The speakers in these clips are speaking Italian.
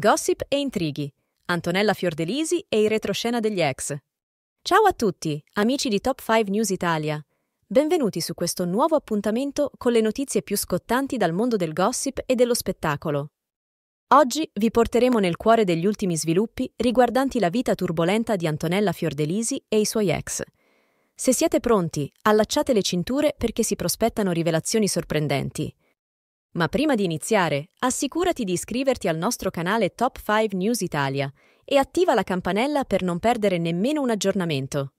Gossip e intrighi. Antonella Fiordelisi e i retroscena degli ex. Ciao a tutti, amici di Top 5 News Italia. Benvenuti su questo nuovo appuntamento con le notizie più scottanti dal mondo del gossip e dello spettacolo. Oggi vi porteremo nel cuore degli ultimi sviluppi riguardanti la vita turbolenta di Antonella Fiordelisi e i suoi ex. Se siete pronti, allacciate le cinture perché si prospettano rivelazioni sorprendenti. Ma prima di iniziare, assicurati di iscriverti al nostro canale Top 5 News Italia e attiva la campanella per non perdere nemmeno un aggiornamento.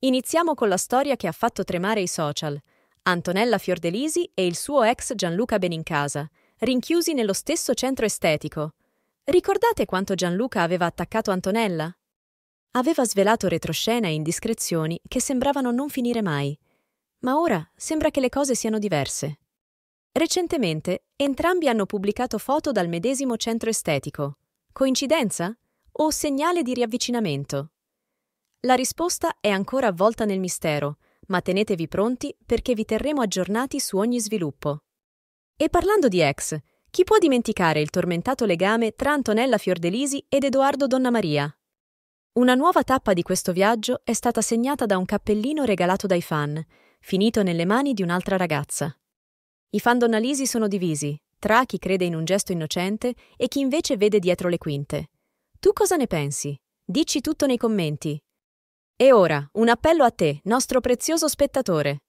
Iniziamo con la storia che ha fatto tremare i social. Antonella Fiordelisi e il suo ex Gianluca Benincasa, rinchiusi nello stesso centro estetico. Ricordate quanto Gianluca aveva attaccato Antonella? Aveva svelato retroscena e indiscrezioni che sembravano non finire mai. Ma ora sembra che le cose siano diverse. Recentemente entrambi hanno pubblicato foto dal medesimo centro estetico. Coincidenza? O segnale di riavvicinamento? La risposta è ancora avvolta nel mistero, ma tenetevi pronti perché vi terremo aggiornati su ogni sviluppo. E parlando di ex, chi può dimenticare il tormentato legame tra Antonella Fiordelisi ed Edoardo Donna Maria? Una nuova tappa di questo viaggio è stata segnata da un cappellino regalato dai fan, finito nelle mani di un'altra ragazza. I fandonalisi sono divisi, tra chi crede in un gesto innocente e chi invece vede dietro le quinte. Tu cosa ne pensi? Dici tutto nei commenti. E ora, un appello a te, nostro prezioso spettatore.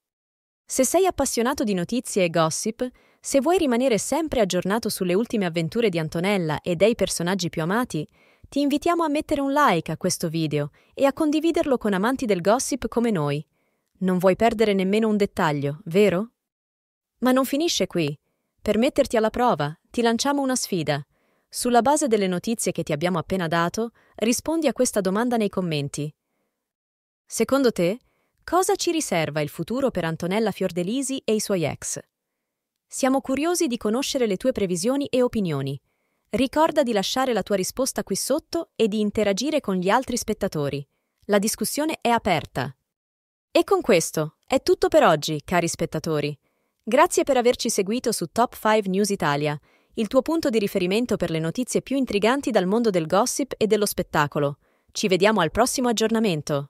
Se sei appassionato di notizie e gossip, se vuoi rimanere sempre aggiornato sulle ultime avventure di Antonella e dei personaggi più amati, ti invitiamo a mettere un like a questo video e a condividerlo con amanti del gossip come noi. Non vuoi perdere nemmeno un dettaglio, vero? Ma non finisce qui. Per metterti alla prova, ti lanciamo una sfida. Sulla base delle notizie che ti abbiamo appena dato, rispondi a questa domanda nei commenti. Secondo te, cosa ci riserva il futuro per Antonella Fiordelisi e i suoi ex? Siamo curiosi di conoscere le tue previsioni e opinioni. Ricorda di lasciare la tua risposta qui sotto e di interagire con gli altri spettatori. La discussione è aperta. E con questo è tutto per oggi, cari spettatori. Grazie per averci seguito su Top 5 News Italia, il tuo punto di riferimento per le notizie più intriganti dal mondo del gossip e dello spettacolo. Ci vediamo al prossimo aggiornamento.